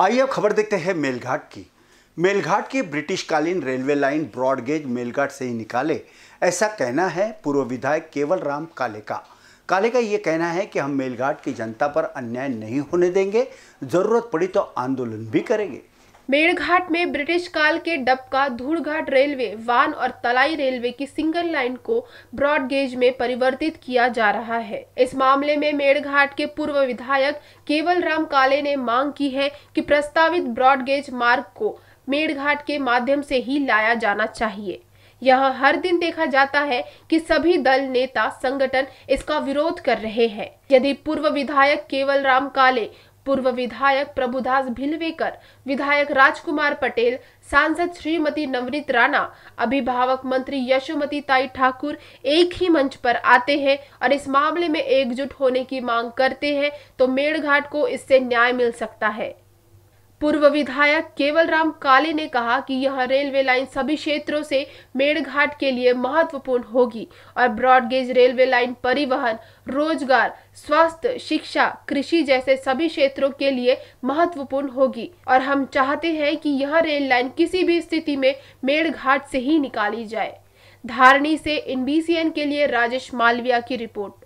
आइए अब खबर देखते हैं मेलघाट की मेलघाट की ब्रिटिशकालीन रेलवे लाइन ब्रॉडगेज मेलघाट से ही निकाले ऐसा कहना है पूर्व विधायक केवल राम काले का काले का ये कहना है कि हम मेलघाट की जनता पर अन्याय नहीं होने देंगे ज़रूरत पड़ी तो आंदोलन भी करेंगे मेड़घाट में ब्रिटिश काल के डबका धूड़घाट रेलवे वान और तलाई रेलवे की सिंगल लाइन को ब्रॉड गेज में परिवर्तित किया जा रहा है इस मामले में मेड़घाट के पूर्व विधायक केवल राम काले ने मांग की है कि प्रस्तावित ब्रॉड गेज मार्ग को मेड़घाट के माध्यम से ही लाया जाना चाहिए यह हर दिन देखा जाता है कि सभी दल नेता संगठन इसका विरोध कर रहे हैं यदि पूर्व विधायक केवल राम काले पूर्व विधायक प्रभुदास भिलवेकर विधायक राजकुमार पटेल सांसद श्रीमती नवनीत राणा अभिभावक मंत्री यशोमती ताई ठाकुर एक ही मंच पर आते हैं और इस मामले में एकजुट होने की मांग करते हैं तो मेड़घाट को इससे न्याय मिल सकता है पूर्व विधायक केवल राम काले ने कहा कि यह रेलवे लाइन सभी क्षेत्रों से मेड़घाट के लिए महत्वपूर्ण होगी और ब्रॉडगेज रेलवे लाइन परिवहन रोजगार स्वास्थ्य शिक्षा कृषि जैसे सभी क्षेत्रों के लिए महत्वपूर्ण होगी और हम चाहते हैं कि यह रेल लाइन किसी भी स्थिति में मेड़घाट से ही निकाली जाए धारणी से एन के लिए राजेश मालविया की रिपोर्ट